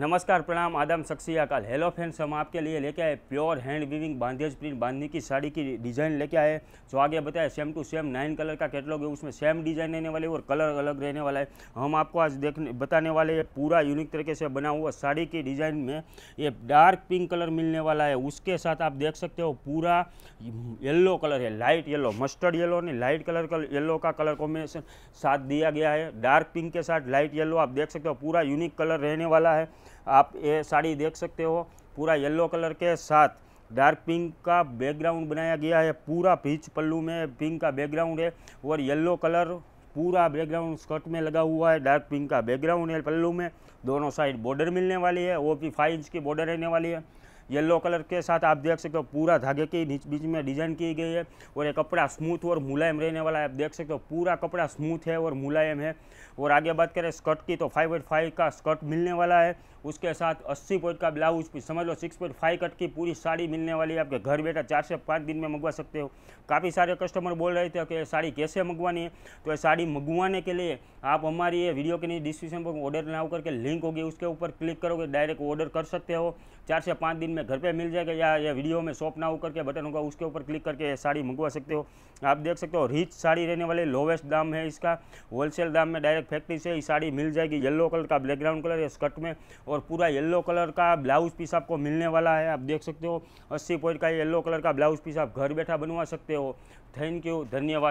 नमस्कार प्रणाम आदम शख्सी अकाल हेलो फ्रेंड्स हम आपके लिए लेके आए pure hand weaving bandhej print bandhani की साड़ी की डिज़ाइन लेके आए जो आगे बताया same to same nine colour का कैटलॉग है उसमें सेम डिज़ाइन रहने वाले और कलर अलग रहने वाला है हम आपको आज देखने बताने वाले हैं पूरा यूनिक तरीके से बना हुआ साड़ी की डिज़ाइन में ये डार्क पिंक कलर मिलने वाला है उसके साथ आप देख सकते हो पूरा येल्लो कलर है लाइट येल्लो मस्टर्ड येल्लो ने लाइट कलर का येल्लो का कलर कॉम्बिनेशन साथ दिया गया है डार्क पिंक के साथ लाइट येल्लो आप देख सकते हो पूरा यूनिक कलर रहने वाला है आप ये साड़ी देख सकते हो पूरा येलो कलर के साथ डार्क पिंक का बैकग्राउंड बनाया गया है पूरा पीच पल्लू में पिंक का बैकग्राउंड है और येलो कलर पूरा बैकग्राउंड स्कर्ट में लगा हुआ है डार्क पिंक का बैकग्राउंड है पल्लू में दोनों साइड बॉर्डर मिलने वाली है वो भी फाइव इंच की बॉर्डर रहने वाली है येलो कलर के साथ आप देख सकते हो पूरा धागे के बीच में डिजाइन की गई है और ये कपड़ा स्मूथ और मुलायम रहने वाला है आप देख सकते हो पूरा कपड़ा स्मूथ है और मुलायम है और आगे बात करें स्कर्ट की तो फाइव पॉइंट फाइव का स्कर्ट मिलने वाला है उसके साथ अस्सी पॉइंट का ब्लाउज भी समझ लो सिक्स पॉइंट फाइव कट की पूरी साड़ी मिलने वाली है आपके घर बैठा चार से पाँच दिन में मंगवा सकते हो काफ़ी सारे कस्टमर बोल रहे थे कि साड़ी कैसे मंगवानी है तो ये साड़ी मंगवाने के लिए आप हमारी ये वीडियो के नीचे डिस्क्रिप्शन पर ऑर्डर होकर करके लिंक होगी उसके ऊपर क्लिक करोगे डायरेक्ट ऑर्डर कर सकते हो चार से पाँच दिन में घर पे मिल जाएगा या ये वीडियो में शॉप होकर करके बटन होगा उसके ऊपर क्लिक करके ये साड़ी मंगवा सकते हो आप देख सकते हो रिच साड़ी रहने वाली लोवेस्ट दाम है इसका होलसेल दाम में डायरेक्ट फैक्ट्री से ये साड़ी मिल जाएगी येलो कलर का बैकग्राउंड कलर है स्कर्ट में और पूरा येलो कलर का ब्लाउज पीस आपको मिलने वाला है आप देख सकते हो अस्सी पॉइंट का येलो कलर का ब्लाउज पीस आप घर बैठा बनवा सकते हो थैंक यू धन्यवाद